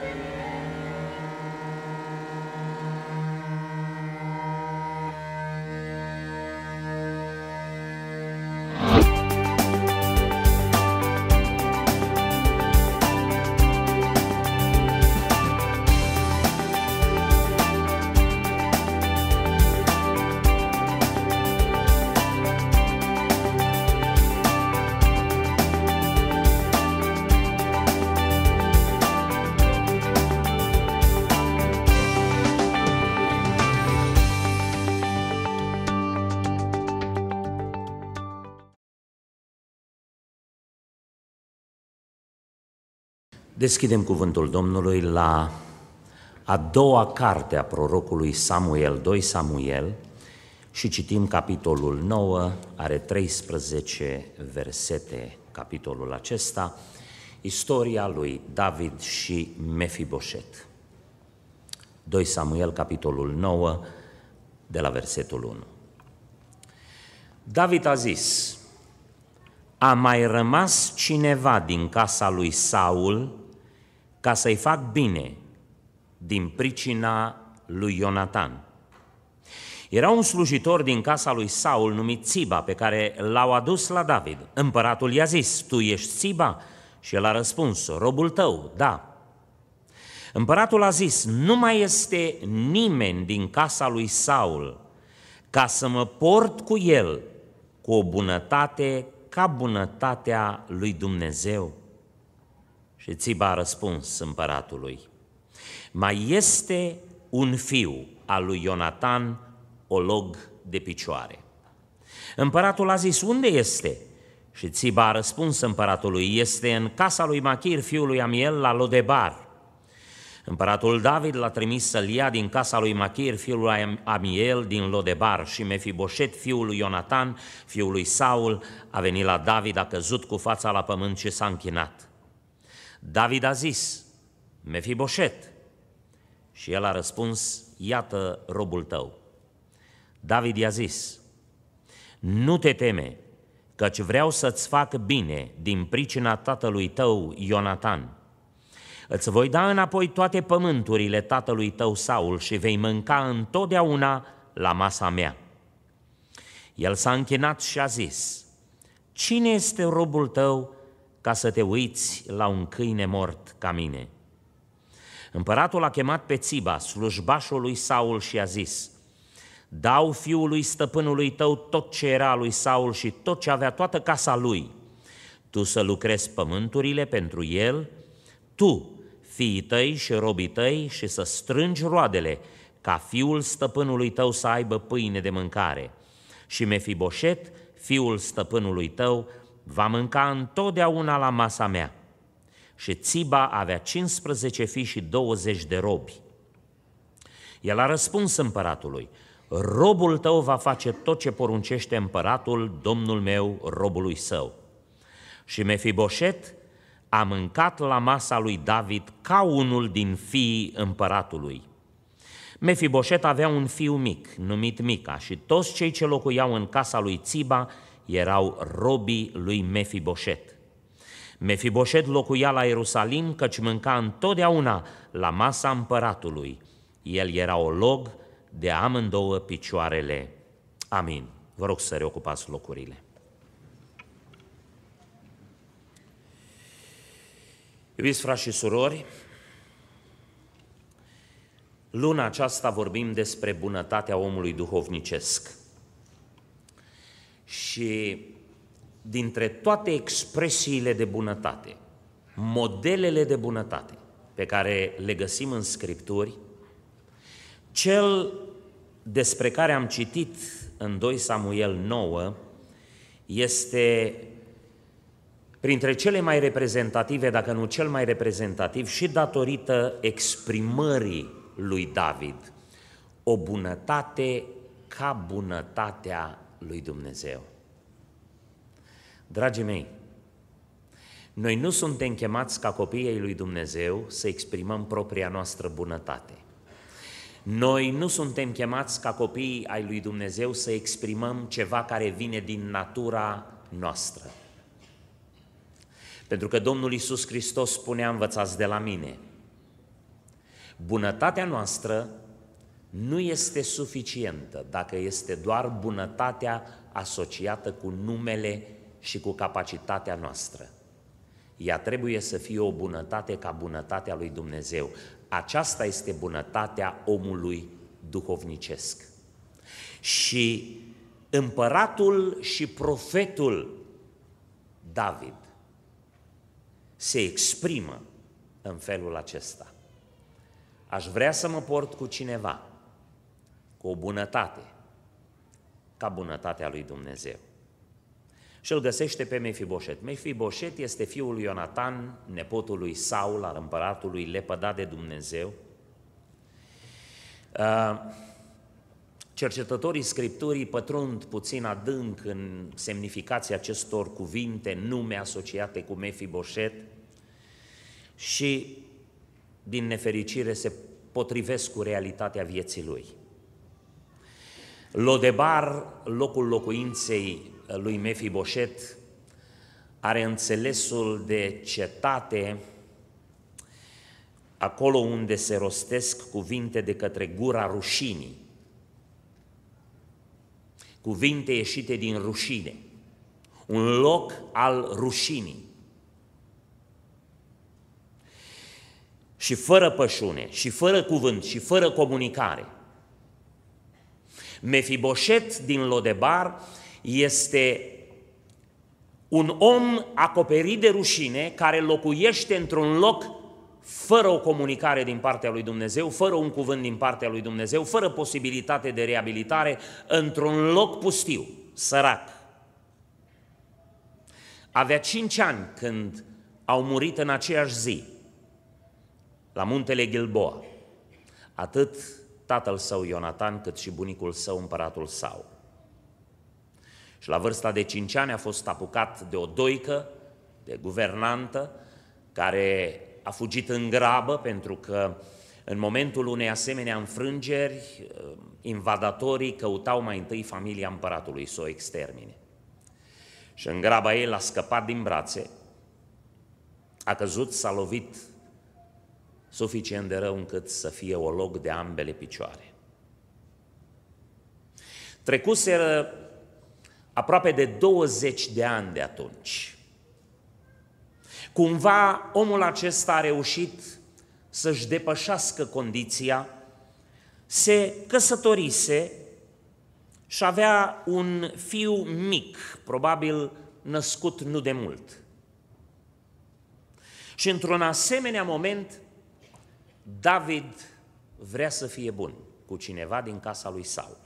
Thank you. Deschidem cuvântul Domnului la a doua carte a prorocului Samuel, 2 Samuel, și citim capitolul 9, are 13 versete capitolul acesta, istoria lui David și Mefiboset. 2 Samuel, capitolul 9, de la versetul 1. David a zis, a mai rămas cineva din casa lui Saul ca să-i fac bine din pricina lui Ionatan. Era un slujitor din casa lui Saul numit Țiba, pe care l-au adus la David. Împăratul i-a zis, tu ești Țiba? Și el a răspuns, robul tău, da. Împăratul a zis, nu mai este nimeni din casa lui Saul ca să mă port cu el cu o bunătate ca bunătatea lui Dumnezeu și Țiba a răspuns împăratului, mai este un fiu al lui Ionatan, olog de picioare. Împăratul a zis, unde este? Și Țiba a răspuns împăratului, este în casa lui Machir, fiul lui Amiel, la Lodebar. Împăratul David l-a trimis să-l ia din casa lui Machir, fiul lui Amiel, din Lodebar, și Mefiboset, fiul lui Ionatan, fiul lui Saul, a venit la David, a căzut cu fața la pământ și s-a închinat. David a zis, Mefiboset. Și el a răspuns, iată robul tău. David i-a zis, nu te teme, căci vreau să-ți fac bine din pricina tatălui tău, Ionatan. Îți voi da înapoi toate pământurile tatălui tău, Saul, și vei mânca întotdeauna la masa mea. El s-a închinat și a zis, Cine este robul tău ca să te uiți la un câine mort ca mine. Împăratul a chemat pe Țiba, slujbașul lui Saul, și a zis, Dau fiului stăpânului tău tot ce era lui Saul și tot ce avea toată casa lui. Tu să lucrezi pământurile pentru el, tu, fiii tăi și robii tăi, și să strângi roadele, ca fiul stăpânului tău să aibă pâine de mâncare. Și Mefiboset, fiul stăpânului tău, va mânca întotdeauna la masa mea. Și Țiba avea 15 fii și 20 de robi. El a răspuns împăratului, robul tău va face tot ce poruncește împăratul, domnul meu, robului său. Și Mefiboset a mâncat la masa lui David ca unul din fiii împăratului. Mefiboset avea un fiu mic, numit Mica, și toți cei ce locuiau în casa lui Țiba erau robii lui Mefiboset. Mefiboset locuia la Ierusalim căci mânca întotdeauna la masa împăratului. El era o log de amândouă picioarele. Amin. Vă rog să reocupați locurile. Iubiți frați și surori, luna aceasta vorbim despre bunătatea omului duhovnicesc. Și dintre toate expresiile de bunătate, modelele de bunătate pe care le găsim în Scripturi, cel despre care am citit în 2 Samuel 9 este printre cele mai reprezentative, dacă nu cel mai reprezentativ, și datorită exprimării lui David. O bunătate ca bunătatea lui Dumnezeu. Dragii mei, noi nu suntem chemați ca copiii ai lui Dumnezeu să exprimăm propria noastră bunătate. Noi nu suntem chemați ca copiii ai lui Dumnezeu să exprimăm ceva care vine din natura noastră. Pentru că Domnul Isus Hristos spunea, învățați de la mine. Bunătatea noastră nu este suficientă dacă este doar bunătatea asociată cu numele și cu capacitatea noastră. Ea trebuie să fie o bunătate ca bunătatea lui Dumnezeu. Aceasta este bunătatea omului duhovnicesc. Și împăratul și profetul David se exprimă în felul acesta. Aș vrea să mă port cu cineva cu o bunătate, ca bunătatea lui Dumnezeu. Și îl găsește pe Mefiboset. Mefiboset este fiul lui Ionatan, nepotul lui Saul, al împăratului lepădat de Dumnezeu. Uh, cercetătorii Scripturii pătrund puțin adânc în semnificația acestor cuvinte, nume asociate cu Mefiboset și, din nefericire, se potrivesc cu realitatea vieții lui – Lodebar, locul locuinței lui Boșet, are înțelesul de cetate, acolo unde se rostesc cuvinte de către gura rușinii, cuvinte ieșite din rușine, un loc al rușinii. Și fără pășune, și fără cuvânt, și fără comunicare – Mefiboset din Lodebar este un om acoperit de rușine care locuiește într-un loc fără o comunicare din partea lui Dumnezeu, fără un cuvânt din partea lui Dumnezeu, fără posibilitate de reabilitare, într-un loc pustiu, sărac. Avea cinci ani când au murit în aceeași zi, la muntele Gilboa, atât tatăl său Ionatan, cât și bunicul său împăratul său. Și la vârsta de 5 ani a fost apucat de o doică, de guvernantă, care a fugit în grabă pentru că în momentul unei asemenea înfrângeri, eh, invadatorii căutau mai întâi familia împăratului să o extermine. Și în graba ei l-a scăpat din brațe, a căzut, s-a lovit suficient de rău încât să fie o loc de ambele picioare. Trecuseră aproape de 20 de ani de atunci. Cumva omul acesta a reușit să-și depășească condiția, se căsătorise și avea un fiu mic, probabil născut nu de mult. Și într-un asemenea moment, David vrea să fie bun cu cineva din casa lui Saul.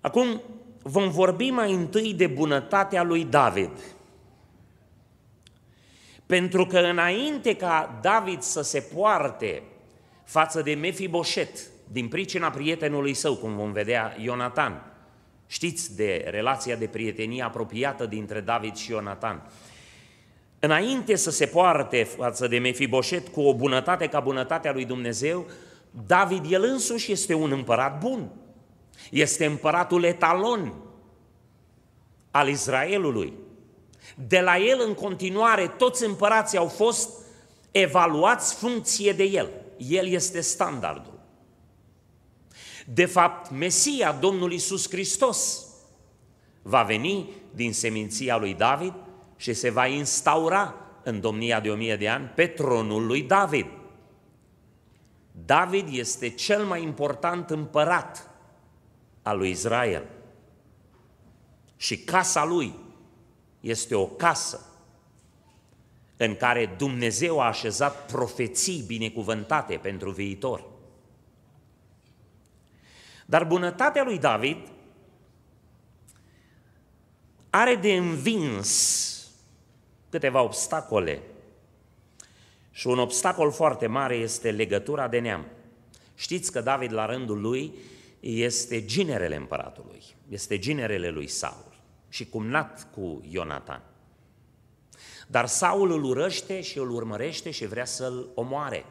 Acum vom vorbi mai întâi de bunătatea lui David. Pentru că înainte ca David să se poarte față de Mefiboset, din pricina prietenului său, cum vom vedea Ionatan, știți de relația de prietenie apropiată dintre David și Ionatan, Înainte să se poarte față de Mefiboset cu o bunătate ca bunătatea lui Dumnezeu, David el însuși este un împărat bun. Este împăratul etalon al Israelului. De la el în continuare toți împărații au fost evaluați funcție de el. El este standardul. De fapt, Mesia, Domnul Isus Hristos, va veni din seminția lui David și se va instaura în domnia de o mie de ani pe tronul lui David. David este cel mai important împărat al lui Israel. Și casa lui este o casă în care Dumnezeu a așezat profeții binecuvântate pentru viitor. Dar bunătatea lui David are de învins câteva obstacole. Și un obstacol foarte mare este legătura de neam. Știți că David, la rândul lui, este ginerele împăratului, este ginerele lui Saul și cumnat cu Ionatan. Dar Saul îl urăște și îl urmărește și vrea să-l omoare.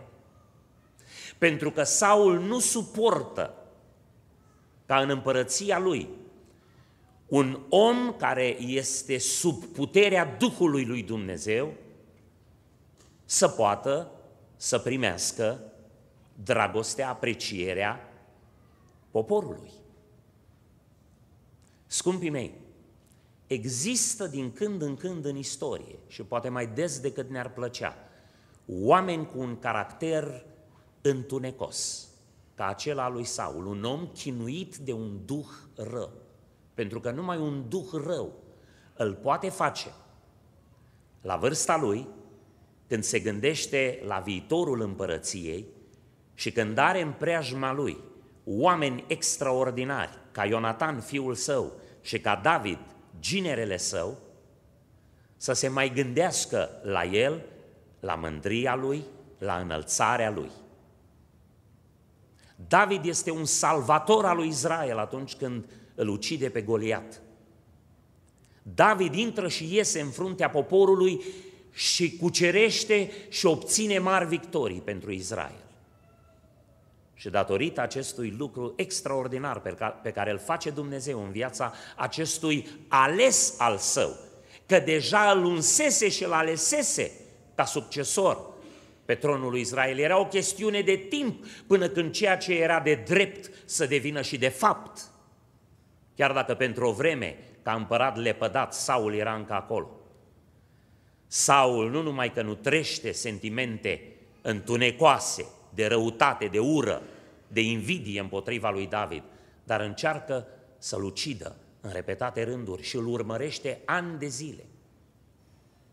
Pentru că Saul nu suportă ca în împărăția lui un om care este sub puterea Duhului lui Dumnezeu să poată să primească dragostea, aprecierea poporului. Scumpii mei, există din când în când în istorie și poate mai des decât ne-ar plăcea, oameni cu un caracter întunecos, ca acela lui Saul, un om chinuit de un duh rău pentru că numai un duh rău îl poate face la vârsta lui, când se gândește la viitorul împărăției și când are în preajma lui oameni extraordinari, ca Ionatan, fiul său, și ca David, ginerele său, să se mai gândească la el, la mândria lui, la înălțarea lui. David este un salvator al lui Israel atunci când îl ucide pe Goliat. David intră și iese în fruntea poporului și cucerește și obține mari victorii pentru Israel. Și datorită acestui lucru extraordinar pe care îl face Dumnezeu în viața acestui ales al său, că deja îl unsese și îl alesese ca succesor pe tronul lui Israel, era o chestiune de timp până când ceea ce era de drept să devină și de fapt. Chiar dacă pentru o vreme, ca împărat lepădat, Saul era încă acolo. Saul nu numai că nu trește sentimente întunecoase, de răutate, de ură, de invidie împotriva lui David, dar încearcă să-l ucidă în repetate rânduri și îl urmărește ani de zile.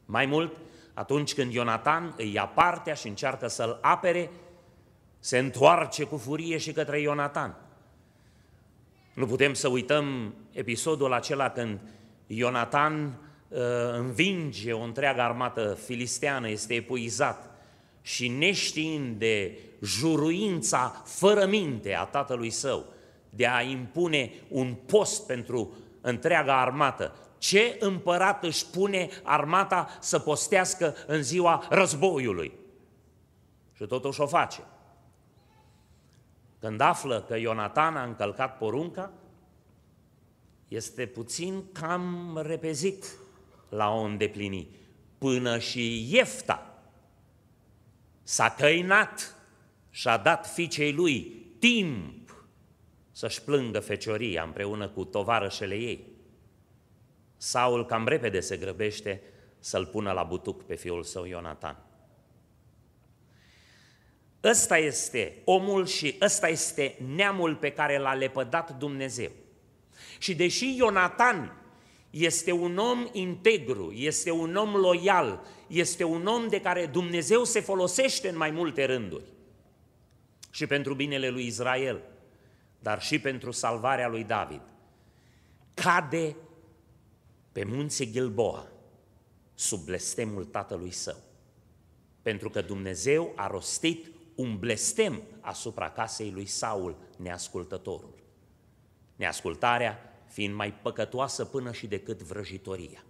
Mai mult, atunci când Ionatan îi ia partea și încearcă să-l apere, se întoarce cu furie și către Ionatan. Nu putem să uităm episodul acela când Ionatan uh, învinge o întreagă armată filisteană, este epuizat și neștiind de juruința fără minte a tatălui său de a impune un post pentru întreaga armată, ce împărat își pune armata să postească în ziua războiului? Și totuși o face când află că Ionatan a încălcat porunca, este puțin cam repezit la o îndeplini. Până și Iefta s-a căinat și a dat fiicei lui timp să-și plângă fecioria împreună cu tovarășele ei. Saul cam repede se grăbește să-l pună la butuc pe fiul său Ionatan. Ăsta este omul și ăsta este neamul pe care l-a lepădat Dumnezeu. Și deși Ionatan este un om integru, este un om loial, este un om de care Dumnezeu se folosește în mai multe rânduri. Și pentru binele lui Israel, dar și pentru salvarea lui David. Cade pe munții Gilboa, sub blestemul tatălui său. Pentru că Dumnezeu a rostit un blestem asupra casei lui Saul, neascultătorul. Neascultarea fiind mai păcătoasă până și decât vrăjitoria.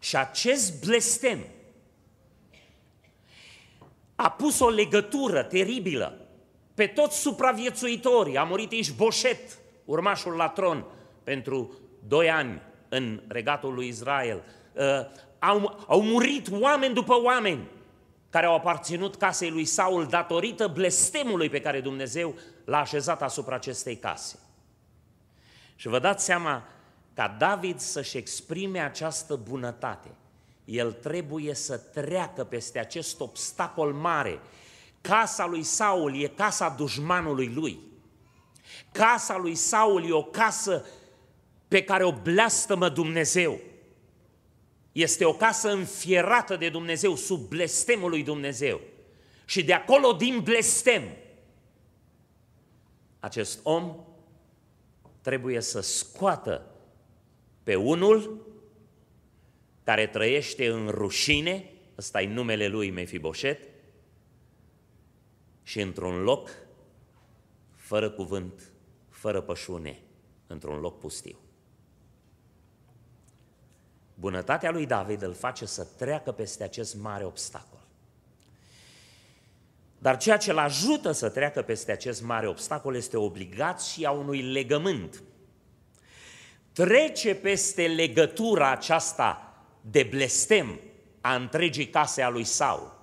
Și acest blestem a pus o legătură teribilă pe toți supraviețuitorii. A murit Boșet, urmașul la tron, pentru doi ani în regatul lui Israel. Uh, au, au murit oameni după oameni care au aparținut casei lui Saul datorită blestemului pe care Dumnezeu l-a așezat asupra acestei case. Și vă dați seama, ca David să-și exprime această bunătate, el trebuie să treacă peste acest obstacol mare. Casa lui Saul e casa dușmanului lui. Casa lui Saul e o casă pe care o bleastămă Dumnezeu este o casă înfierată de Dumnezeu, sub blestemul lui Dumnezeu. Și de acolo, din blestem, acest om trebuie să scoată pe unul care trăiește în rușine, ăsta e numele lui Mefiboset, și într-un loc fără cuvânt, fără pășune, într-un loc pustiu. Bunătatea lui David îl face să treacă peste acest mare obstacol. Dar ceea ce îl ajută să treacă peste acest mare obstacol este obligația unui legământ. Trece peste legătura aceasta de blestem a întregii case a lui Saul.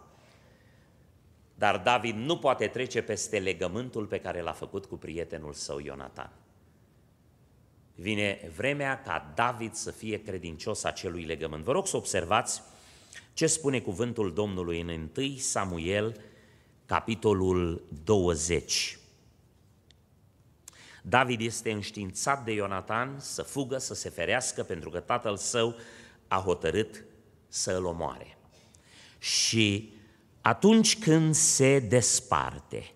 Dar David nu poate trece peste legământul pe care l-a făcut cu prietenul său Ionatan. Vine vremea ca David să fie credincios acelui legământ. Vă rog să observați ce spune cuvântul Domnului în 1 Samuel, capitolul 20. David este înștiințat de Ionatan să fugă, să se ferească, pentru că tatăl său a hotărât să îl omoare. Și atunci când se desparte,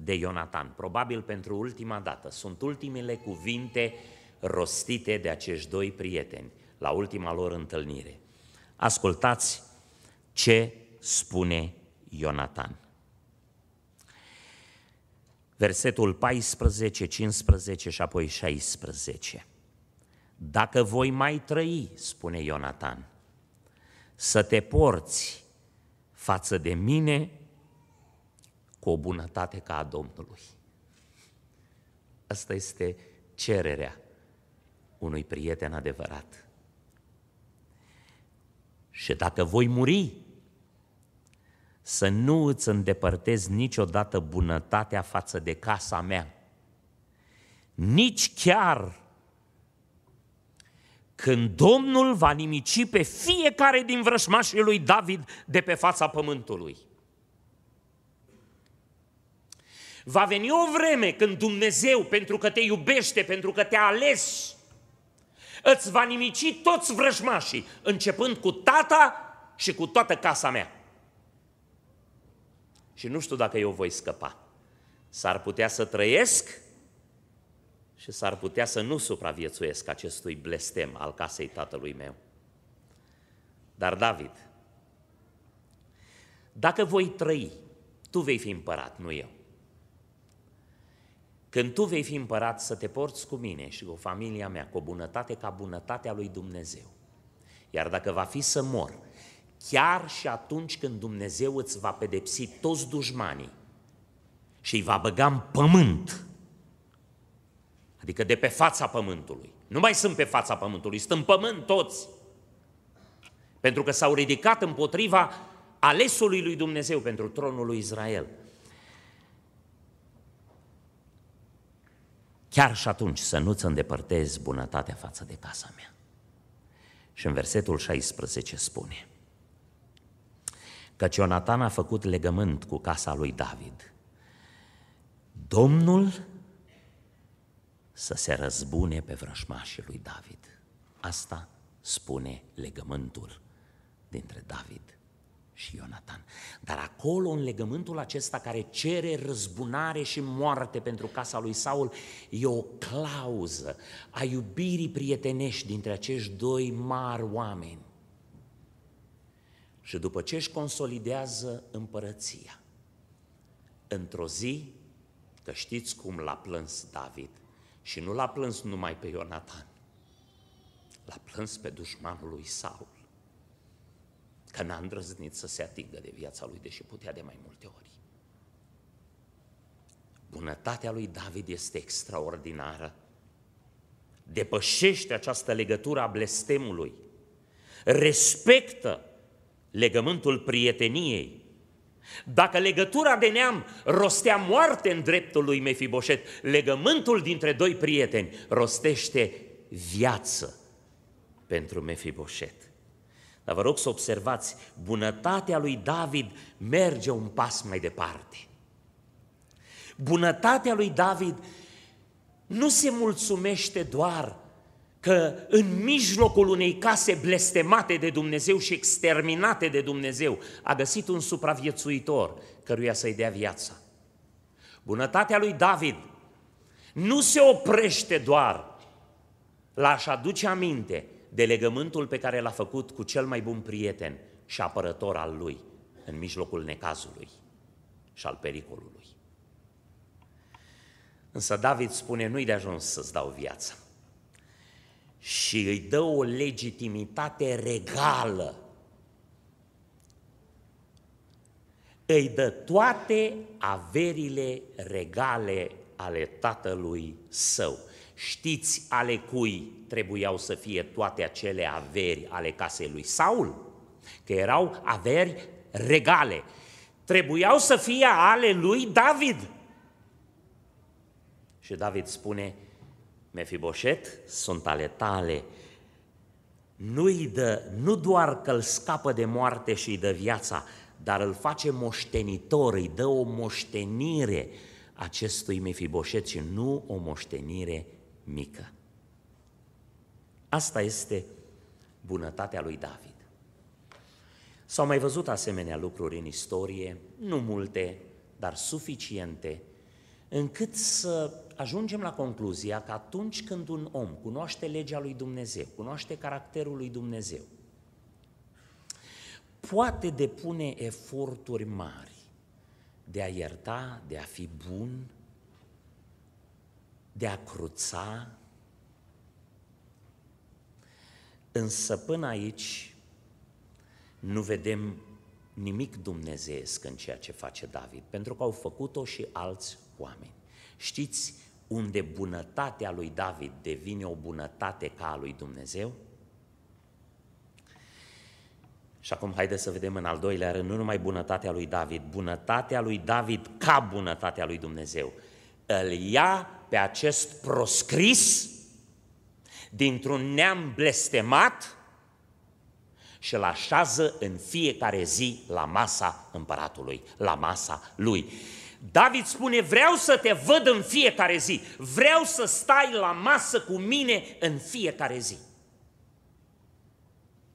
de Ionatan, probabil pentru ultima dată. Sunt ultimele cuvinte rostite de acești doi prieteni la ultima lor întâlnire. Ascultați ce spune Ionatan. Versetul 14, 15 și apoi 16. Dacă voi mai trăi, spune Ionatan, să te porți față de mine cu o bunătate ca a Domnului. Asta este cererea unui prieten adevărat. Și dacă voi muri, să nu îți îndepărtezi niciodată bunătatea față de casa mea. Nici chiar când Domnul va nimici pe fiecare din vrășmașii lui David de pe fața pământului. Va veni o vreme când Dumnezeu, pentru că te iubește, pentru că te-a ales, îți va nimici toți vrăjmașii, începând cu tata și cu toată casa mea. Și nu știu dacă eu voi scăpa. S-ar putea să trăiesc și s-ar putea să nu supraviețuiesc acestui blestem al casei tatălui meu. Dar David, dacă voi trăi, tu vei fi împărat, nu eu. Când tu vei fi împărat, să te porți cu mine și cu familia mea, cu o bunătate ca bunătatea lui Dumnezeu. Iar dacă va fi să mor, chiar și atunci când Dumnezeu îți va pedepsi toți dușmanii și îi va băga în pământ, adică de pe fața pământului, nu mai sunt pe fața pământului, sunt în pământ toți, pentru că s-au ridicat împotriva alesului lui Dumnezeu pentru tronul lui Israel. Chiar și atunci să nu-ți îndepărtezi bunătatea față de casa mea. Și în versetul 16 spune, căci Ionatan a făcut legământ cu casa lui David. Domnul să se răzbune pe vrășmașii lui David. Asta spune legământul dintre David și Ionatan. Dar acolo, în legământul acesta care cere răzbunare și moarte pentru casa lui Saul, e o clauză a iubirii prietenești dintre acești doi mari oameni. Și după ce își consolidează împărăția, într-o zi, că știți cum l-a plâns David, și nu l-a plâns numai pe Ionatan, l-a plâns pe dușmanul lui Saul că n-a îndrăznit să se atingă de viața lui, deși putea de mai multe ori. Bunătatea lui David este extraordinară. Depășește această legătură a blestemului. Respectă legământul prieteniei. Dacă legătura de neam rostea moarte în dreptul lui Mefiboset, legământul dintre doi prieteni rostește viață pentru Mefiboset. Dar vă rog să observați, bunătatea lui David merge un pas mai departe. Bunătatea lui David nu se mulțumește doar că în mijlocul unei case blestemate de Dumnezeu și exterminate de Dumnezeu a găsit un supraviețuitor căruia să-i dea viața. Bunătatea lui David nu se oprește doar la a-și aduce aminte de legământul pe care l-a făcut cu cel mai bun prieten și apărător al lui în mijlocul necazului și al pericolului. Însă David spune, nu-i de ajuns să-ți dau viața. Și îi dă o legitimitate regală. Îi dă toate averile regale ale tatălui său. Știți ale cui trebuiau să fie toate acele averi ale casei lui Saul? Că erau averi regale. Trebuiau să fie ale lui David. Și David spune, Mefiboset, sunt ale tale. Nu-i dă, nu doar că îl scapă de moarte și îi dă viața, dar îl face moștenitor, îi dă o moștenire acestui Mefiboset și nu o moștenire mică. Asta este bunătatea lui David. S-au mai văzut asemenea lucruri în istorie, nu multe, dar suficiente, încât să ajungem la concluzia că atunci când un om cunoaște legea lui Dumnezeu, cunoaște caracterul lui Dumnezeu, poate depune eforturi mari de a ierta, de a fi bun, de a cruța. Însă până aici nu vedem nimic dumnezeiesc în ceea ce face David, pentru că au făcut-o și alți oameni. Știți unde bunătatea lui David devine o bunătate ca a lui Dumnezeu? Și acum haideți să vedem în al doilea rând, nu numai bunătatea lui David, bunătatea lui David ca bunătatea lui Dumnezeu îl ia pe acest proscris dintr-un neam blestemat și îl așează în fiecare zi la masa împăratului, la masa lui. David spune, vreau să te văd în fiecare zi, vreau să stai la masă cu mine în fiecare zi.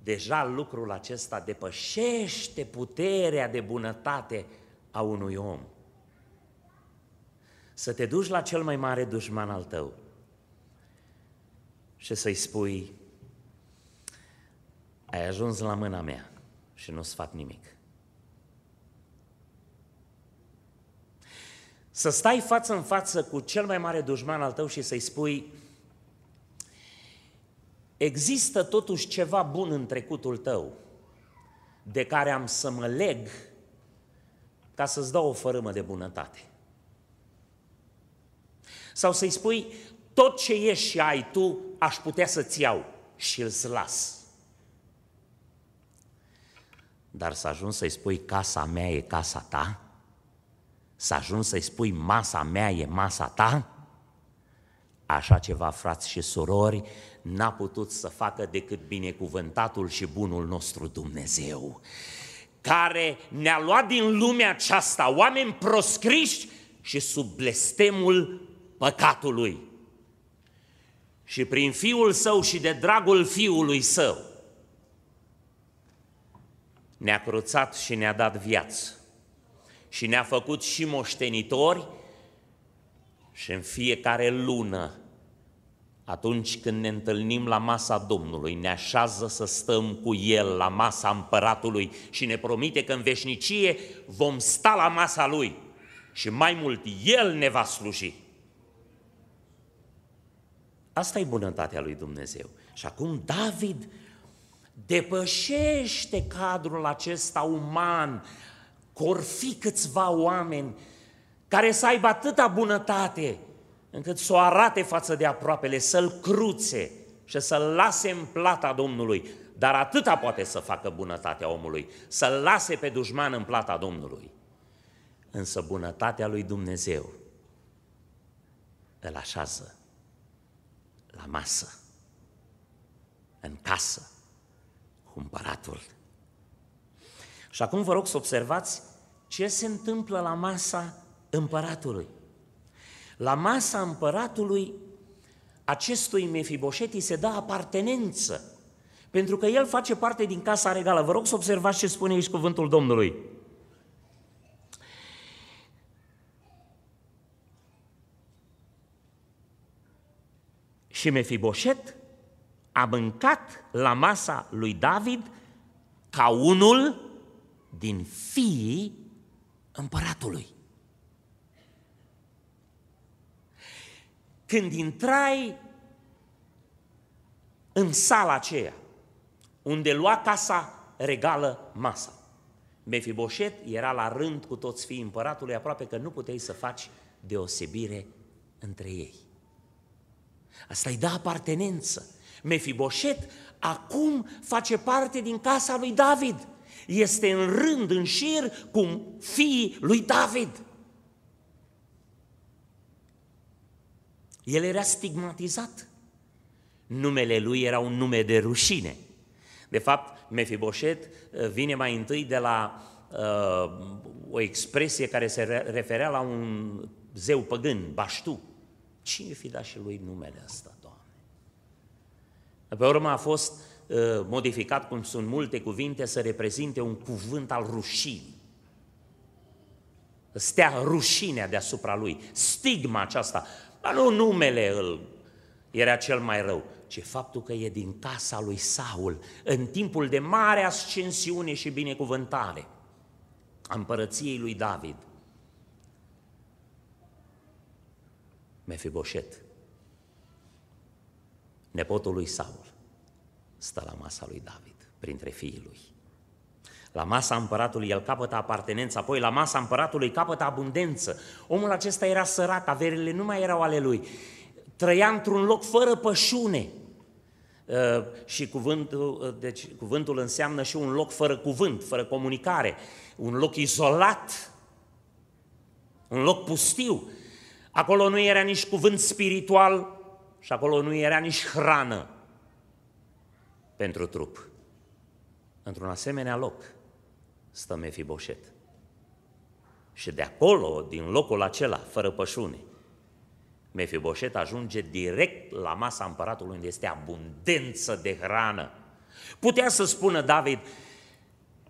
Deja lucrul acesta depășește puterea de bunătate a unui om să te duci la cel mai mare dușman al tău și să-i spui, ai ajuns la mâna mea și nu sfat nimic. Să stai față în față cu cel mai mare dușman al tău și să-i spui, există totuși ceva bun în trecutul tău de care am să mă leg ca să-ți dau o fărâmă de bunătate. Sau să-i spui, tot ce ești și ai tu, aș putea să-ți iau și îl las. Dar să ajungi să-i spui, casa mea e casa ta, să ajungi să-i spui, masa mea e masa ta, Așa ceva, frați și surori, n-a putut să facă decât binecuvântatul și bunul nostru Dumnezeu, care ne-a luat din lumea aceasta oameni proscriști și sub blestemul păcatului. Și prin Fiul Său și de dragul Fiului Său ne-a cruțat și ne-a dat viață și ne-a făcut și moștenitori și în fiecare lună, atunci când ne întâlnim la masa Domnului, ne așează să stăm cu El la masa împăratului și ne promite că în veșnicie vom sta la masa Lui și mai mult El ne va sluji. Asta e bunătatea lui Dumnezeu. Și acum David depășește cadrul acesta uman, corfi câțiva oameni care să aibă atâta bunătate încât să o arate față de aproapele, să-l cruțe și să-l lase în plata Domnului. Dar atâta poate să facă bunătatea omului, să-l lase pe dușman în plata Domnului. Însă bunătatea lui Dumnezeu îl așează la masă, în casă, cu împăratul. Și acum vă rog să observați ce se întâmplă la masa împăratului. La masa împăratului acestui Mefiboșet se dă apartenență, pentru că el face parte din casa regală. Vă rog să observați ce spune aici cuvântul Domnului. Și Mefiboset a mâncat la masa lui David ca unul din fiii împăratului. Când intrai în sala aceea, unde lua casa regală masa, Mefiboset era la rând cu toți fiii împăratului, aproape că nu puteai să faci deosebire între ei. Asta îi dă da apartenență. Mefiboset acum face parte din casa lui David. Este în rând, în șir, cum fiii lui David. El era stigmatizat. Numele lui era un nume de rușine. De fapt, Mefiboset uh, vine mai întâi de la uh, o expresie care se referea la un zeu păgân, Baștu, Cine fi dat și lui numele ăsta, Doamne? Pe urmă a fost uh, modificat, cum sunt multe cuvinte, să reprezinte un cuvânt al rușinii. Stea rușinea deasupra lui, stigma aceasta. Dar nu numele îl era cel mai rău, ci faptul că e din casa lui Saul, în timpul de mare ascensiune și binecuvântare a împărăției lui David – Mefiboset, nepotul lui Saul, stă la masa lui David, printre fiii lui. La masa împăratului el capătă apartenență, apoi la masa împăratului capătă abundență. Omul acesta era sărac, averile nu mai erau ale lui. Trăia într-un loc fără pășune. Uh, și cuvântul, uh, deci, cuvântul înseamnă și un loc fără cuvânt, fără comunicare, un loc izolat, un loc pustiu. Acolo nu era nici cuvânt spiritual și acolo nu era nici hrană pentru trup. Într-un asemenea loc stă Mefiboset. Și de acolo, din locul acela, fără pășune, Mefiboset ajunge direct la masa împăratului unde este abundență de hrană. Putea să spună David,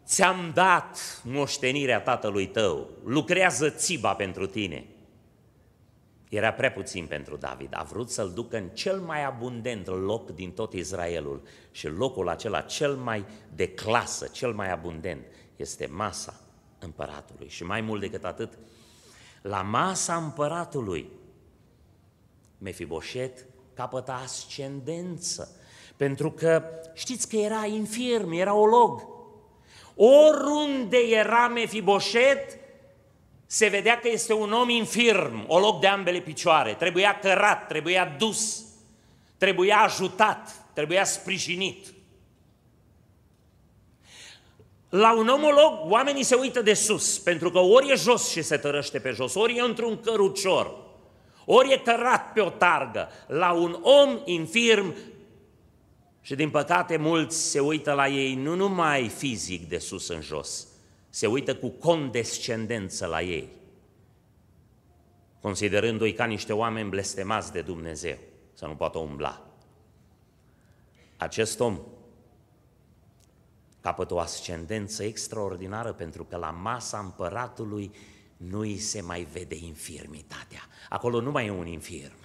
ți-am dat moștenirea tatălui tău, lucrează țiba pentru tine – era prea puțin pentru David. A vrut să-l ducă în cel mai abundent loc din tot Israelul. Și locul acela cel mai de clasă, cel mai abundent, este masa împăratului. Și mai mult decât atât, la masa împăratului, Mefiboset capăta ascendență. Pentru că știți că era infirm, era olog. Oriunde era Mefiboset, se vedea că este un om infirm, o loc de ambele picioare, trebuia cărat, trebuia dus, trebuia ajutat, trebuia sprijinit. La un omolog, oamenii se uită de sus, pentru că ori e jos și se tărăște pe jos, ori e într-un cărucior, ori e tărat pe o targă. La un om infirm, și din păcate mulți se uită la ei nu numai fizic de sus în jos, se uită cu condescendență la ei, considerându-i ca niște oameni blestemați de Dumnezeu, să nu poată umbla. Acest om capătă o ascendență extraordinară pentru că la masa împăratului nu îi se mai vede infirmitatea. Acolo nu mai e un infirm.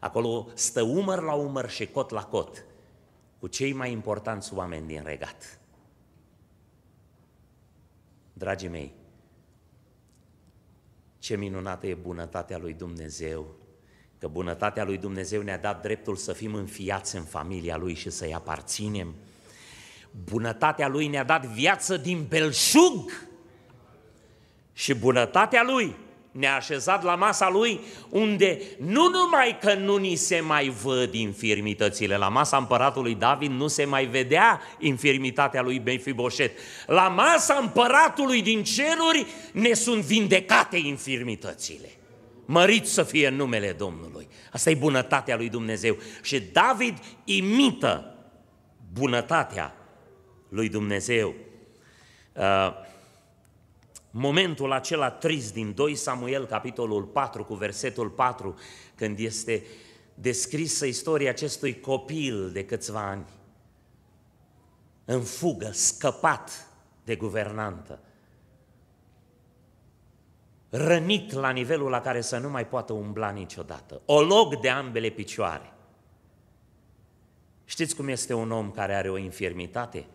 Acolo stă umăr la umăr și cot la cot cu cei mai importanți oameni din regat. Dragii mei, ce minunată e bunătatea lui Dumnezeu, că bunătatea lui Dumnezeu ne-a dat dreptul să fim înfiați în familia lui și să-i aparținem. Bunătatea lui ne-a dat viață din belșug și bunătatea lui ne-a așezat la masa lui, unde nu numai că nu ni se mai văd infirmitățile, la masa împăratului David nu se mai vedea infirmitatea lui Benfiboset. la masa împăratului din ceruri ne sunt vindecate infirmitățile. Mărit să fie numele Domnului. Asta e bunătatea lui Dumnezeu. Și David imită bunătatea lui Dumnezeu. Uh, momentul acela trist din 2 Samuel, capitolul 4, cu versetul 4, când este descrisă istoria acestui copil de câțiva ani, în fugă, scăpat de guvernantă, rănit la nivelul la care să nu mai poată umbla niciodată, olog de ambele picioare. Știți cum este un om care are o infirmitate?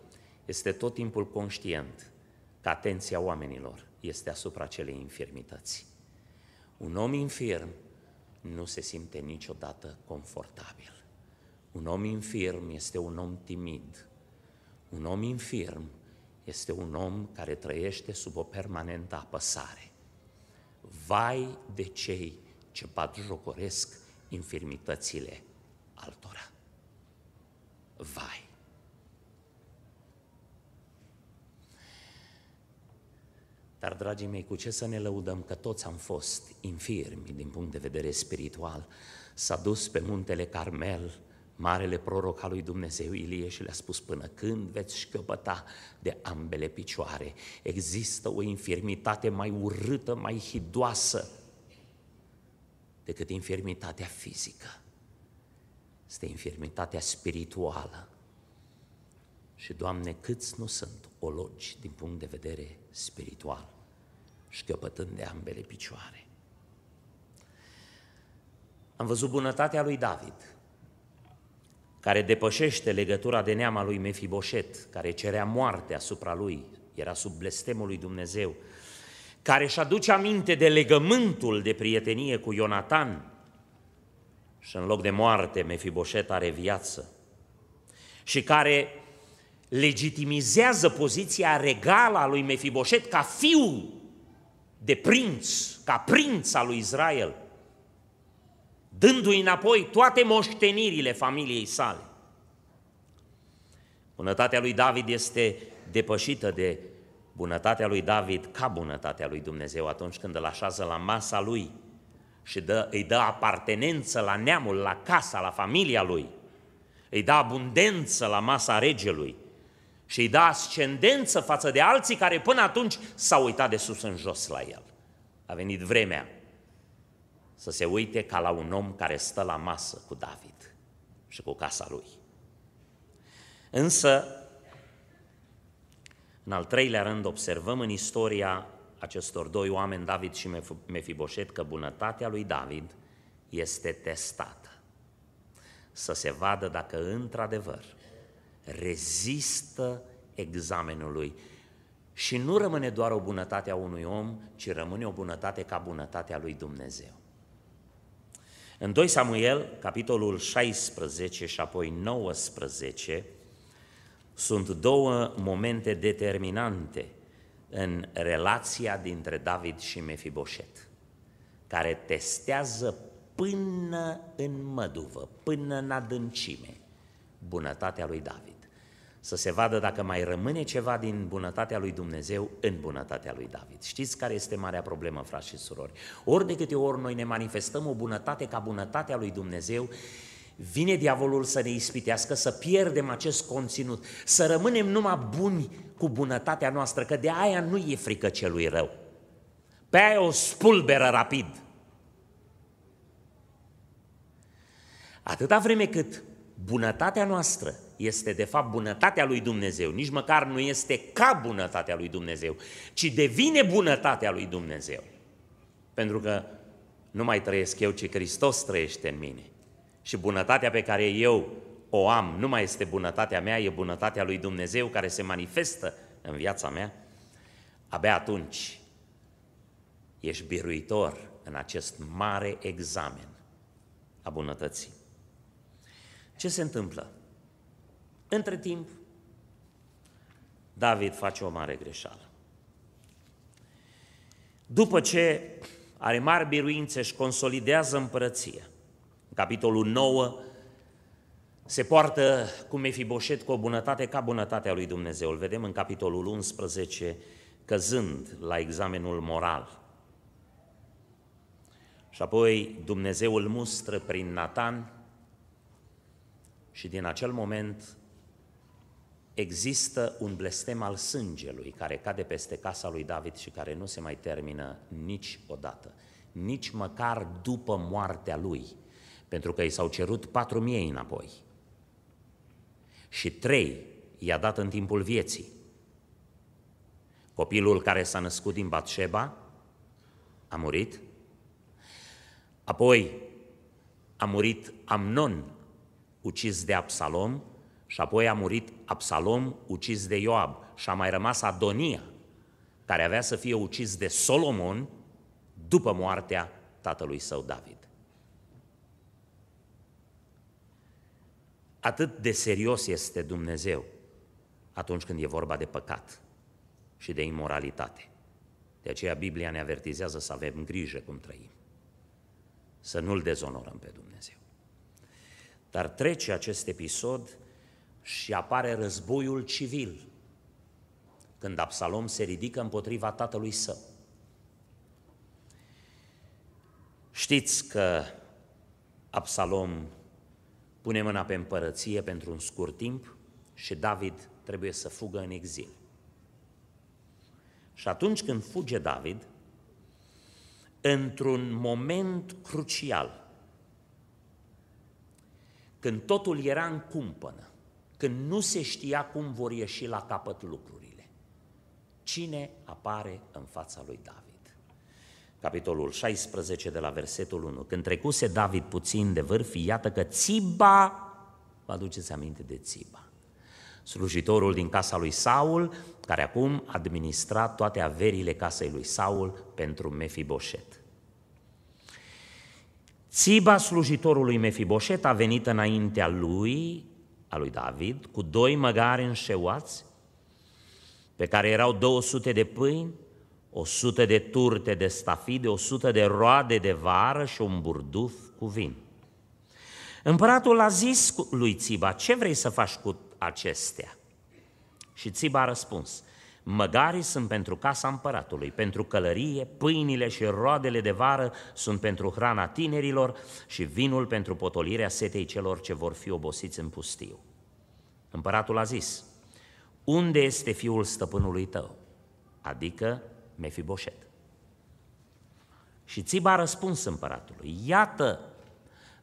Este tot timpul conștient că atenția oamenilor este asupra acelei infirmități. Un om infirm nu se simte niciodată confortabil. Un om infirm este un om timid. Un om infirm este un om care trăiește sub o permanentă apăsare. Vai de cei ce batjocoresc infirmitățile altora. Vai! Dar, dragii mei, cu ce să ne lăudăm că toți am fost infirmi din punct de vedere spiritual? S-a dus pe muntele Carmel, marele proroc al lui Dumnezeu Ilie și le-a spus până când veți șchiopăta de ambele picioare. Există o infirmitate mai urâtă, mai hidoasă decât infirmitatea fizică. Este infirmitatea spirituală. Și, Doamne, câți nu sunt ologi din punct de vedere spiritual? șchiopătând de ambele picioare. Am văzut bunătatea lui David, care depășește legătura de neama lui Mefiboset, care cerea moarte asupra lui, era sub blestemul lui Dumnezeu, care își aduce aminte de legământul de prietenie cu Ionatan și în loc de moarte Mefiboset are viață și care legitimizează poziția regală a lui Mefiboset ca fiu de prinț, ca prinț al lui Israel, dându-i înapoi toate moștenirile familiei sale. Bunătatea lui David este depășită de bunătatea lui David ca bunătatea lui Dumnezeu atunci când îl așează la masa lui și dă, îi dă apartenență la neamul, la casa, la familia lui, îi dă abundență la masa regelui, și îi dă ascendență față de alții care până atunci s-au uitat de sus în jos la el. A venit vremea să se uite ca la un om care stă la masă cu David și cu casa lui. Însă, în al treilea rând, observăm în istoria acestor doi oameni, David și Mefiboset, că bunătatea lui David este testată. Să se vadă dacă într-adevăr rezistă examenului. Și nu rămâne doar o bunătate a unui om, ci rămâne o bunătate ca bunătatea lui Dumnezeu. În 2 Samuel, capitolul 16 și apoi 19, sunt două momente determinante în relația dintre David și Mefiboset, care testează până în măduvă, până în adâncime, bunătatea lui David să se vadă dacă mai rămâne ceva din bunătatea lui Dumnezeu în bunătatea lui David. Știți care este marea problemă, frați și surori? Ori de câte ori noi ne manifestăm o bunătate ca bunătatea lui Dumnezeu, vine diavolul să ne ispitească, să pierdem acest conținut, să rămânem numai buni cu bunătatea noastră, că de aia nu e frică celui rău. Pe aia o spulberă rapid. Atâta vreme cât bunătatea noastră este de fapt bunătatea lui Dumnezeu, nici măcar nu este ca bunătatea lui Dumnezeu, ci devine bunătatea lui Dumnezeu. Pentru că nu mai trăiesc eu, ci Hristos trăiește în mine. Și bunătatea pe care eu o am nu mai este bunătatea mea, e bunătatea lui Dumnezeu care se manifestă în viața mea. Abia atunci ești biruitor în acest mare examen a bunătății. Ce se întâmplă? Între timp, David face o mare greșeală. După ce are mari biruințe și consolidează împărăția, în capitolul 9, se poartă cu Mefiboset cu o bunătate ca bunătatea lui Dumnezeu. Îl vedem în capitolul 11, căzând la examenul moral. Și apoi Dumnezeu îl mustră prin Natan și din acel moment există un blestem al sângelui care cade peste casa lui David și care nu se mai termină niciodată, nici măcar după moartea lui, pentru că i s-au cerut patru miei înapoi și trei i-a dat în timpul vieții. Copilul care s-a născut din Batșeba a murit, apoi a murit Amnon, ucis de Absalom, și apoi a murit Absalom, ucis de Ioab, și a mai rămas Adonia, care avea să fie ucis de Solomon după moartea tatălui său David. Atât de serios este Dumnezeu atunci când e vorba de păcat și de imoralitate. De aceea Biblia ne avertizează să avem grijă cum trăim, să nu-L dezonorăm pe Dumnezeu. Dar trece acest episod și apare războiul civil, când Absalom se ridică împotriva tatălui său. Știți că Absalom pune mâna pe împărăție pentru un scurt timp și David trebuie să fugă în exil. Și atunci când fuge David, într-un moment crucial, când totul era în cumpănă, când nu se știa cum vor ieși la capăt lucrurile. Cine apare în fața lui David? Capitolul 16 de la versetul 1. Când trecuse David puțin de vârf, iată că Țiba, vă aduceți aminte de Țiba, slujitorul din casa lui Saul, care acum administra toate averile casei lui Saul pentru Mefiboset. Țiba slujitorului Mefiboset a venit înaintea lui a lui David, cu doi măgari înșeuați, pe care erau 200 de pâini, 100 de turte de stafide, 100 de roade de vară și un burduf cu vin. Împăratul a zis lui Țiba, ce vrei să faci cu acestea? Și Țiba a răspuns, Măgarii sunt pentru casa împăratului, pentru călărie, pâinile și roadele de vară sunt pentru hrana tinerilor și vinul pentru potolirea setei celor ce vor fi obosiți în pustiu. Împăratul a zis, unde este fiul stăpânului tău? Adică Mefiboset. Și Țiba a răspuns împăratului, iată,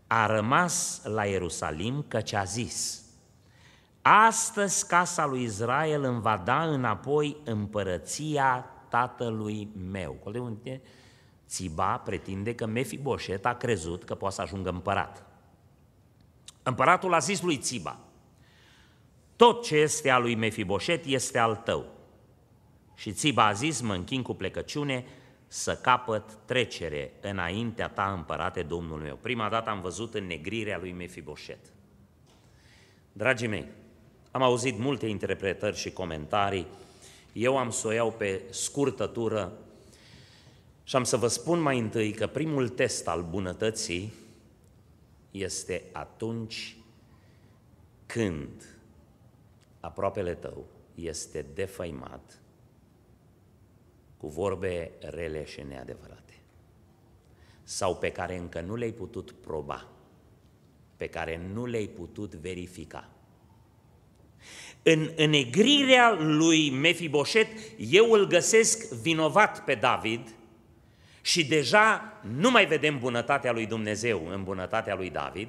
a rămas la Ierusalim căci a zis, Astăzi casa lui Israel îmi va da înapoi împărăția tatălui meu. De Țiba pretinde că Mefiboset a crezut că poate să ajungă împărat. Împăratul a zis lui Țiba, tot ce este al lui Mefiboset este al tău. Și Țiba a zis, mă închin cu plecăciune să capăt trecere înaintea ta, împărate, Domnul meu. Prima dată am văzut negrirea lui Mefiboset. Dragii mei, am auzit multe interpretări și comentarii, eu am să o iau pe scurtătură și am să vă spun mai întâi că primul test al bunătății este atunci când aproapele tău este defăimat cu vorbe rele și neadevărate sau pe care încă nu le-ai putut proba, pe care nu le-ai putut verifica în înegrirea lui Mefiboset, eu îl găsesc vinovat pe David și deja nu mai vedem bunătatea lui Dumnezeu în bunătatea lui David,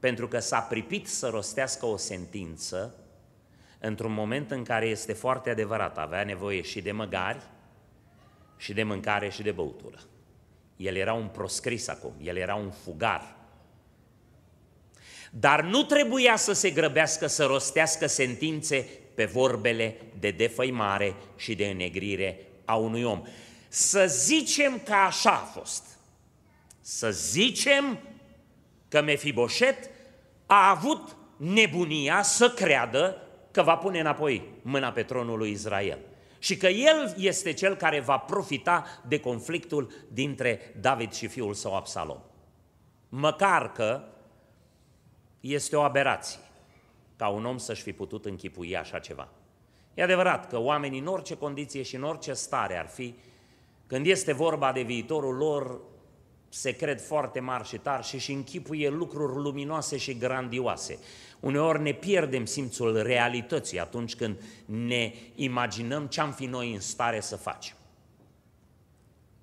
pentru că s-a pripit să rostească o sentință într-un moment în care este foarte adevărat, avea nevoie și de măgari, și de mâncare, și de băutură. El era un proscris acum, el era un fugar, dar nu trebuia să se grăbească să rostească sentințe pe vorbele de defăimare și de înegrire a unui om. Să zicem că așa a fost. Să zicem că Mefiboset a avut nebunia să creadă că va pune înapoi mâna pe tronul lui Israel și că el este cel care va profita de conflictul dintre David și fiul său Absalom. Măcar că este o aberație ca un om să-și fi putut închipui așa ceva. E adevărat că oamenii în orice condiție și în orice stare ar fi, când este vorba de viitorul lor, se cred foarte mari și tari și își închipuie lucruri luminoase și grandioase. Uneori ne pierdem simțul realității atunci când ne imaginăm ce am fi noi în stare să facem.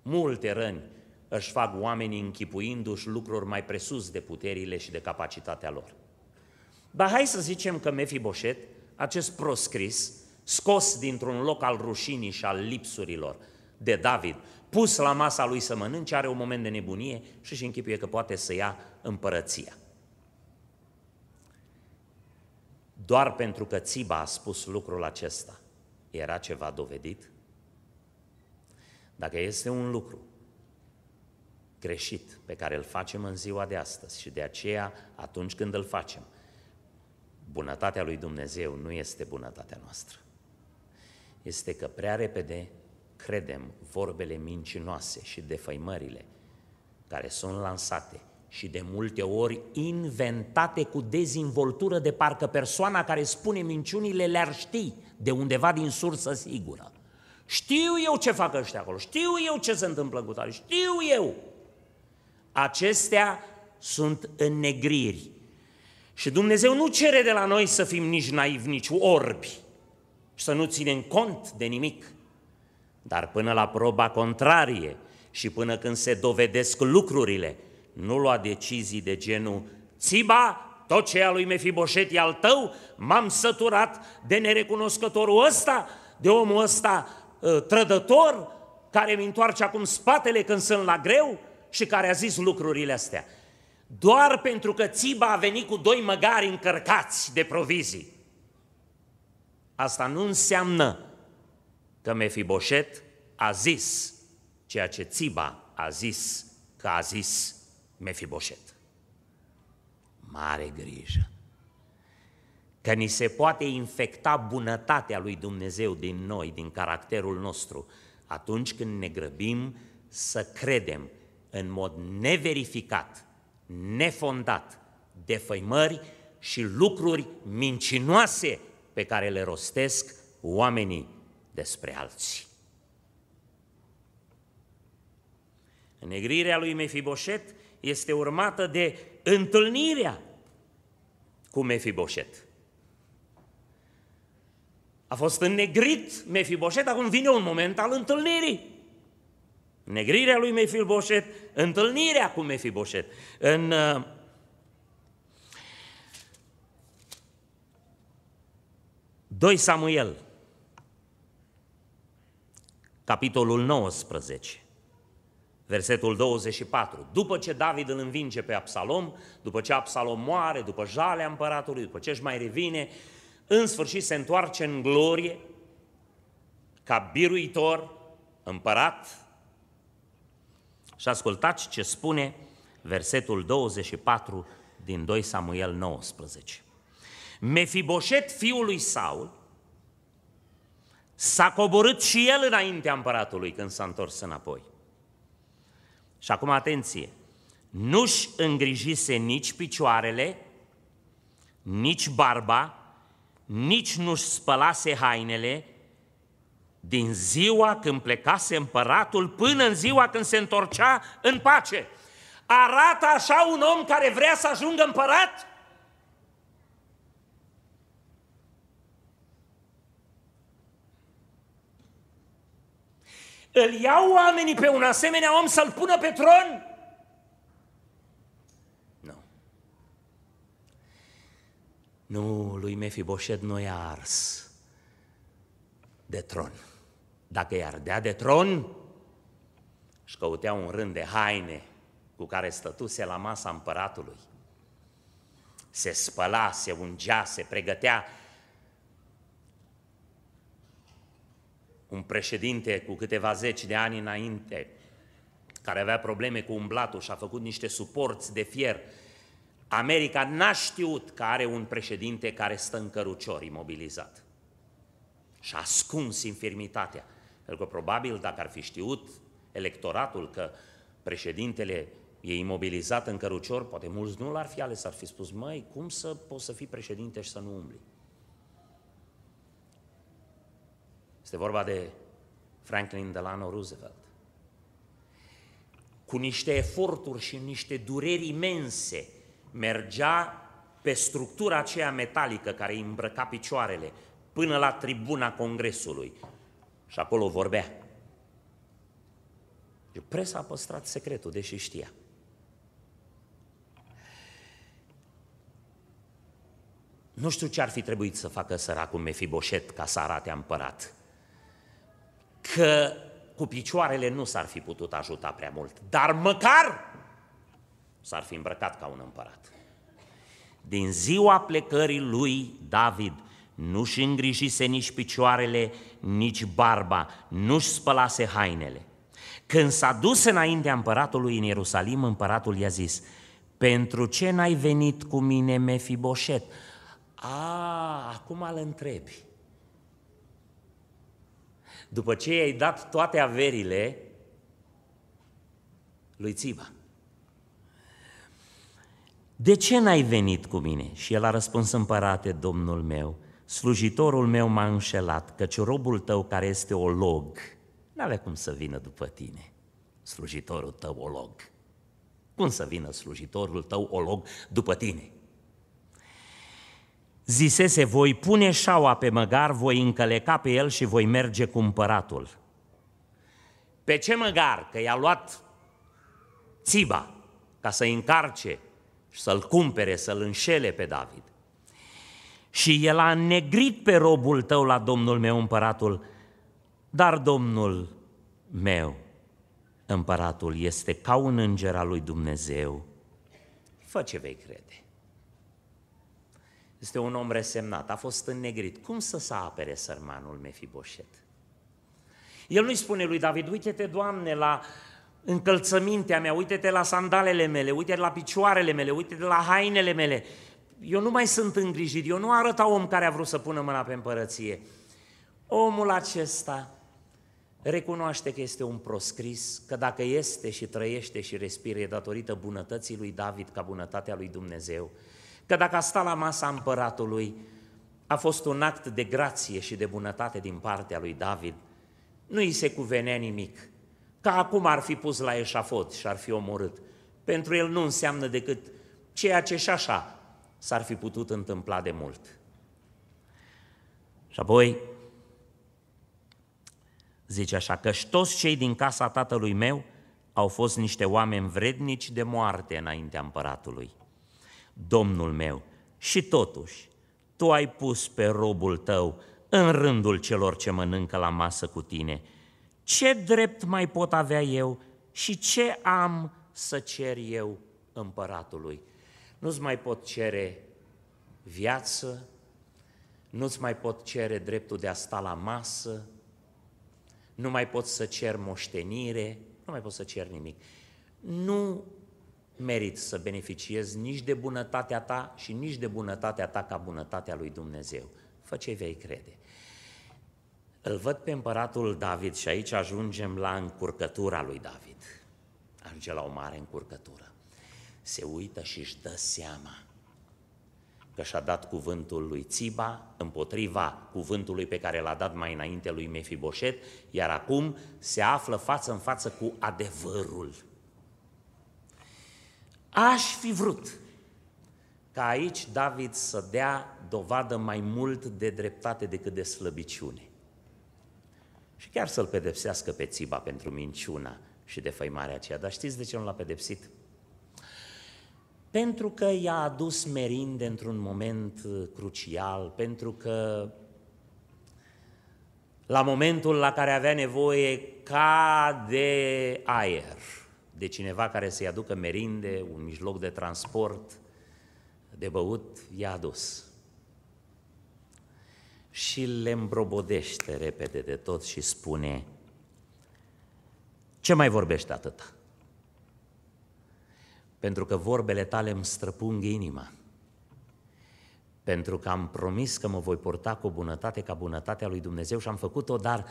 Multe răni își fac oamenii închipuindu-și lucruri mai presus de puterile și de capacitatea lor. Ba hai să zicem că Mefiboset, acest proscris, scos dintr-un loc al rușinii și al lipsurilor de David, pus la masa lui să mănânce, are un moment de nebunie și își închipuie că poate să ia împărăția. Doar pentru că Țiba a spus lucrul acesta, era ceva dovedit? Dacă este un lucru greșit pe care îl facem în ziua de astăzi și de aceea, atunci când îl facem, bunătatea lui Dumnezeu nu este bunătatea noastră. Este că prea repede credem vorbele mincinoase și defăimările care sunt lansate și de multe ori inventate cu dezinvoltură de parcă persoana care spune minciunile le-ar ști de undeva din sursă sigură. Știu eu ce fac ăștia acolo, știu eu ce se întâmplă cu tare, știu eu Acestea sunt înnegriri. Și Dumnezeu nu cere de la noi să fim nici naivi, nici orbi și să nu ținem cont de nimic. Dar până la proba contrarie și până când se dovedesc lucrurile, nu lua decizii de genul Țiba, tot ce e al lui Mefiboset e al tău, m-am săturat de nerecunoscătorul ăsta, de omul ăsta ă, trădător, care mi întoarce acum spatele când sunt la greu, și care a zis lucrurile astea. Doar pentru că Țiba a venit cu doi măgari încărcați de provizii. Asta nu înseamnă că Mefiboset a zis ceea ce Țiba a zis că a zis Mefiboset. Mare grijă! Că ni se poate infecta bunătatea lui Dumnezeu din noi, din caracterul nostru, atunci când ne grăbim să credem în mod neverificat, nefondat, defăimări și lucruri mincinoase pe care le rostesc oamenii despre alții. Negrirea lui Mefiboșet este urmată de întâlnirea cu Mefiboșet. A fost înnegrit Mefiboșet, acum vine un moment al întâlnirii negrirea lui Mefiboset, întâlnirea cu Mefiboset. În uh, Doi Samuel, capitolul 19, versetul 24. După ce David îl învinge pe Absalom, după ce Absalom moare, după jalea împăratului, după ce își mai revine, în sfârșit se întoarce în glorie, ca biruitor, împărat și ascultați ce spune versetul 24 din 2 Samuel 19. Mefiboset, fiul lui Saul, s-a coborât și el înaintea împăratului când s-a întors înapoi. Și acum atenție, nu-și îngrijise nici picioarele, nici barba, nici nu-și spălase hainele, din ziua când plecase împăratul până în ziua când se întorcea în pace. Arată așa un om care vrea să ajungă împărat? Îl iau oamenii pe un asemenea om să-l pună pe tron? Nu. Nu, lui Mefiboset nu i-a ars de tron. Dacă i-ar dea de tron, își căutea un rând de haine cu care stătuse la masa împăratului. Se spăla, se ungea, se pregătea. Un președinte cu câteva zeci de ani înainte, care avea probleme cu umblatul și a făcut niște suporți de fier, America n-a știut că are un președinte care stă în cărucior imobilizat și a ascuns infirmitatea. Pentru că probabil dacă ar fi știut electoratul că președintele e imobilizat în cărucior, poate mulți nu l-ar fi ales, ar fi spus, măi, cum să poți să fii președinte și să nu umbli? Este vorba de Franklin Delano Roosevelt. Cu niște eforturi și niște dureri imense mergea pe structura aceea metalică care îi îmbrăca picioarele până la tribuna Congresului, și acolo vorbea. Deci presa a păstrat secretul, deși știa. Nu știu ce ar fi trebuit să facă săracul Mefiboset ca să arate împărat. Că cu picioarele nu s-ar fi putut ajuta prea mult, dar măcar s-ar fi îmbrăcat ca un împărat. Din ziua plecării lui David nu-și îngrijise nici picioarele, nici barba, nu-și spălase hainele. Când s-a dus înaintea împăratului în Ierusalim, împăratul i-a zis, pentru ce n-ai venit cu mine, Mefiboset? A, acum îl întrebi. După ce i-ai dat toate averile lui Țiba. De ce n-ai venit cu mine? Și el a răspuns, împărate, domnul meu, slujitorul meu m-a înșelat, căci robul tău care este olog, n-avea cum să vină după tine, slujitorul tău olog. Cum să vină slujitorul tău olog după tine? Zisese, voi pune șaua pe măgar, voi încăleca pe el și voi merge cu împăratul. Pe ce măgar? Că i-a luat țiba ca să-i încarce și să-l cumpere, să-l înșele pe David și el a negrit pe robul tău la domnul meu împăratul, dar domnul meu împăratul este ca un înger al lui Dumnezeu, fă ce vei crede. Este un om resemnat, a fost înnegrit. Cum să se apere sărmanul Mefiboset? El nu-i spune lui David, uite-te, Doamne, la încălțămintea mea, uite-te la sandalele mele, uite-te la picioarele mele, uite-te la hainele mele, eu nu mai sunt îngrijit, eu nu arăta om care a vrut să pună mâna pe împărăție. Omul acesta recunoaște că este un proscris, că dacă este și trăiește și respire datorită bunătății lui David ca bunătatea lui Dumnezeu, că dacă a stat la masa împăratului, a fost un act de grație și de bunătate din partea lui David, nu îi se cuvenea nimic, ca acum ar fi pus la eșafot și ar fi omorât. Pentru el nu înseamnă decât ceea ce și așa s-ar fi putut întâmpla de mult. Și apoi zice așa, că și toți cei din casa tatălui meu au fost niște oameni vrednici de moarte înaintea împăratului. Domnul meu, și totuși, tu ai pus pe robul tău în rândul celor ce mănâncă la masă cu tine. Ce drept mai pot avea eu și ce am să cer eu împăratului? Nu-ți mai pot cere viață, nu-ți mai pot cere dreptul de a sta la masă, nu mai pot să cer moștenire, nu mai pot să cer nimic. Nu merit să beneficiezi nici de bunătatea ta și nici de bunătatea ta ca bunătatea lui Dumnezeu. Fă ce vei crede. Îl văd pe împăratul David și aici ajungem la încurcătura lui David. Ajunge la o mare încurcătură se uită și își dă seama că și-a dat cuvântul lui Țiba împotriva cuvântului pe care l-a dat mai înainte lui Mefiboset, iar acum se află față în față cu adevărul. Aș fi vrut ca aici David să dea dovadă mai mult de dreptate decât de slăbiciune. Și chiar să-l pedepsească pe Țiba pentru minciuna și defăimarea aceea. Dar știți de ce nu l-a pedepsit? pentru că i-a adus merinde într-un moment uh, crucial, pentru că la momentul la care avea nevoie ca de aer, de cineva care să-i aducă merinde, un mijloc de transport, de băut, i-a adus. Și le îmbrobodește repede de tot și spune, ce mai vorbește atâta? pentru că vorbele tale îmi străpung inima, pentru că am promis că mă voi purta cu bunătate ca bunătatea lui Dumnezeu și am făcut-o, dar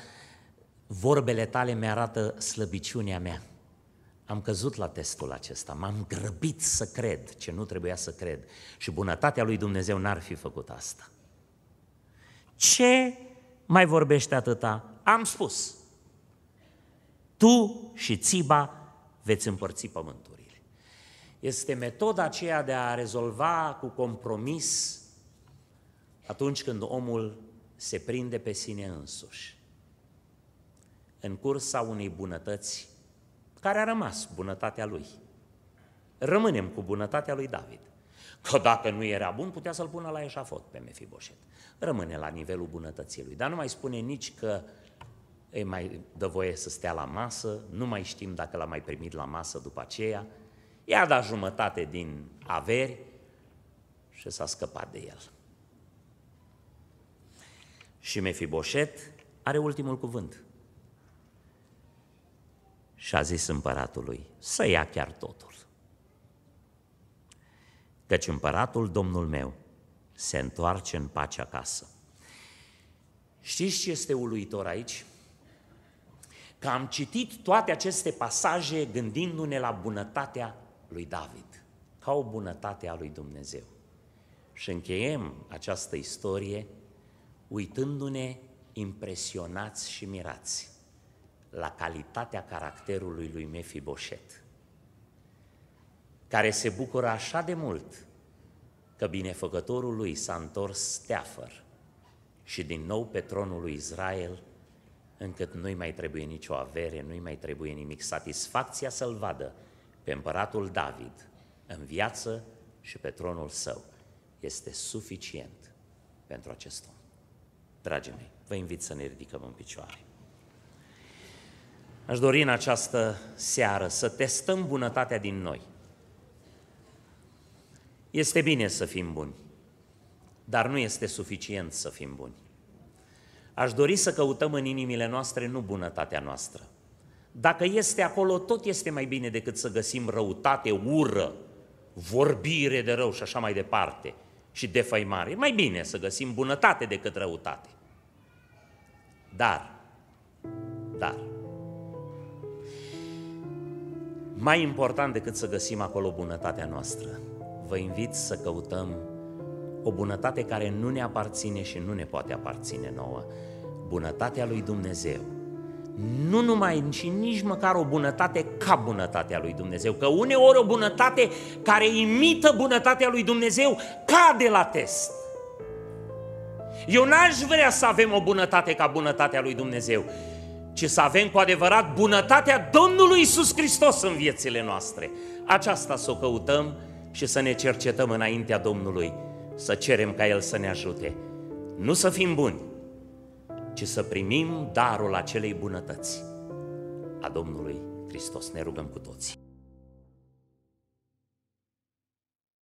vorbele tale mi-arată slăbiciunea mea. Am căzut la testul acesta, m-am grăbit să cred ce nu trebuia să cred și bunătatea lui Dumnezeu n-ar fi făcut asta. Ce mai vorbește atâta? Am spus. Tu și Țiba veți împărți pământul este metoda aceea de a rezolva cu compromis atunci când omul se prinde pe sine însuși, în cursa unei bunătăți care a rămas bunătatea lui. Rămânem cu bunătatea lui David. Că dacă nu era bun, putea să-l pună la eșafot pe Mefiboset. Rămâne la nivelul bunătății lui. Dar nu mai spune nici că îi mai dă voie să stea la masă, nu mai știm dacă l-a mai primit la masă după aceea, I-a dat jumătate din averi și s-a scăpat de el. Și Mefiboset are ultimul cuvânt. Și a zis împăratului să ia chiar totul. Căci împăratul, domnul meu, se întoarce în pace acasă. Știți ce este uluitor aici? Că am citit toate aceste pasaje gândindu-ne la bunătatea lui David, ca o bunătate a lui Dumnezeu. Și încheiem această istorie uitându-ne impresionați și mirați la calitatea caracterului lui Mefiboset, care se bucură așa de mult că binefăcătorul lui s-a întors steafăr și din nou pe tronul lui Israel, încât nu-i mai trebuie nicio avere, nu-i mai trebuie nimic. Satisfacția să-l vadă pe împăratul David în viață și pe tronul său este suficient pentru acest om. Dragii mei, vă invit să ne ridicăm în picioare. Aș dori în această seară să testăm bunătatea din noi. Este bine să fim buni, dar nu este suficient să fim buni. Aș dori să căutăm în inimile noastre nu bunătatea noastră, dacă este acolo, tot este mai bine decât să găsim răutate, ură, vorbire de rău și așa mai departe, și defăimare. E mai bine să găsim bunătate decât răutate. Dar, dar, mai important decât să găsim acolo bunătatea noastră, vă invit să căutăm o bunătate care nu ne aparține și nu ne poate aparține nouă, bunătatea lui Dumnezeu, nu numai și nici măcar o bunătate ca bunătatea lui Dumnezeu. Că uneori o bunătate care imită bunătatea lui Dumnezeu cade la test. Eu n-aș vrea să avem o bunătate ca bunătatea lui Dumnezeu, ci să avem cu adevărat bunătatea Domnului Isus Hristos în viețile noastre. Aceasta să o căutăm și să ne cercetăm înaintea Domnului, să cerem ca El să ne ajute. Nu să fim buni, ci să primim darul acelei bunătăți a Domnului Hristos. Ne rugăm cu toții.